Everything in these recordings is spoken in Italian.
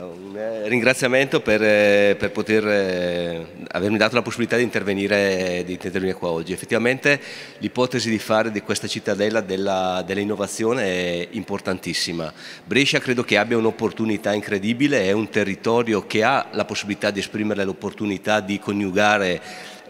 un eh, ringraziamento per, eh, per, poter eh, avermi dato la possibilità di intervenire, di intervenire qua oggi. Effettivamente l'ipotesi di fare di questa cittadella dell'innovazione dell è importantissima. Brescia credo che abbia un'opportunità incredibile, è un territorio che ha la possibilità di esprimere l'opportunità di coniugare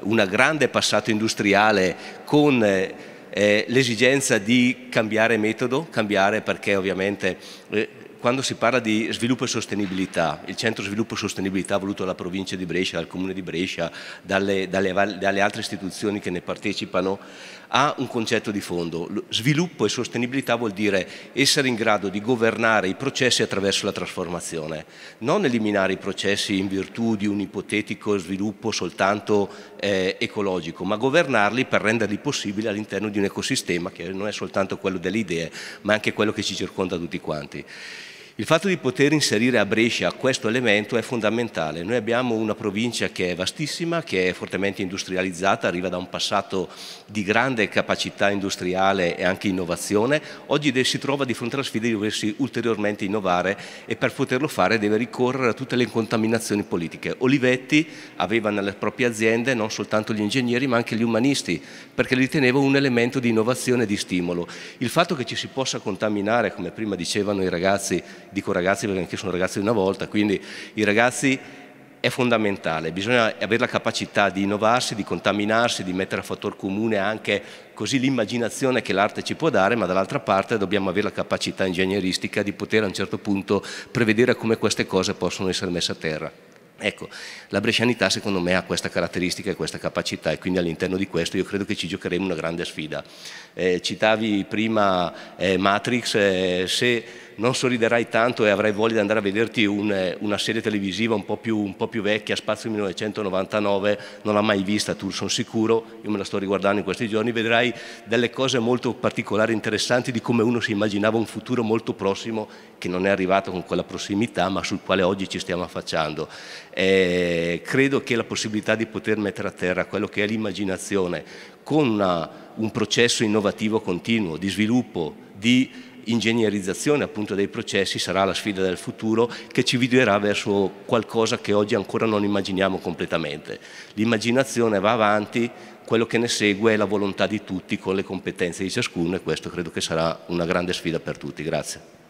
un grande passato industriale con... Eh, l'esigenza di cambiare metodo, cambiare perché ovviamente eh, quando si parla di sviluppo e sostenibilità, il centro sviluppo e sostenibilità voluto dalla provincia di Brescia, dal comune di Brescia, dalle, dalle, dalle altre istituzioni che ne partecipano, ha un concetto di fondo. Sviluppo e sostenibilità vuol dire essere in grado di governare i processi attraverso la trasformazione, non eliminare i processi in virtù di un ipotetico sviluppo soltanto eh, ecologico, ma governarli per renderli possibili all'interno di un ecosistema che non è soltanto quello delle idee, ma anche quello che ci circonda tutti quanti. Il fatto di poter inserire a Brescia questo elemento è fondamentale. Noi abbiamo una provincia che è vastissima, che è fortemente industrializzata, arriva da un passato di grande capacità industriale e anche innovazione. Oggi si trova di fronte alla sfida di doversi ulteriormente innovare e per poterlo fare deve ricorrere a tutte le incontaminazioni politiche. Olivetti aveva nelle proprie aziende non soltanto gli ingegneri ma anche gli umanisti perché li riteneva un elemento di innovazione e di stimolo. Il fatto che ci si possa contaminare, come prima dicevano i ragazzi, dico ragazzi perché anche io sono ragazzo di una volta, quindi i ragazzi è fondamentale, bisogna avere la capacità di innovarsi, di contaminarsi, di mettere a fattor comune anche così l'immaginazione che l'arte ci può dare, ma dall'altra parte dobbiamo avere la capacità ingegneristica di poter a un certo punto prevedere come queste cose possono essere messe a terra. Ecco, la brescianità secondo me ha questa caratteristica e questa capacità e quindi all'interno di questo io credo che ci giocheremo una grande sfida. Eh, citavi prima eh, Matrix, eh, se non sorriderai tanto e avrai voglia di andare a vederti un, eh, una serie televisiva un po, più, un po' più vecchia, Spazio 1999, non l'ha mai vista, tu sono sicuro, io me la sto riguardando in questi giorni, vedrai delle cose molto particolari, interessanti di come uno si immaginava un futuro molto prossimo che non è arrivato con quella prossimità ma sul quale oggi ci stiamo affacciando. Eh, credo che la possibilità di poter mettere a terra quello che è l'immaginazione con una, un processo innovativo continuo, di sviluppo, di ingegnerizzazione appunto dei processi sarà la sfida del futuro che ci guiderà verso qualcosa che oggi ancora non immaginiamo completamente. L'immaginazione va avanti, quello che ne segue è la volontà di tutti con le competenze di ciascuno e questo credo che sarà una grande sfida per tutti. Grazie.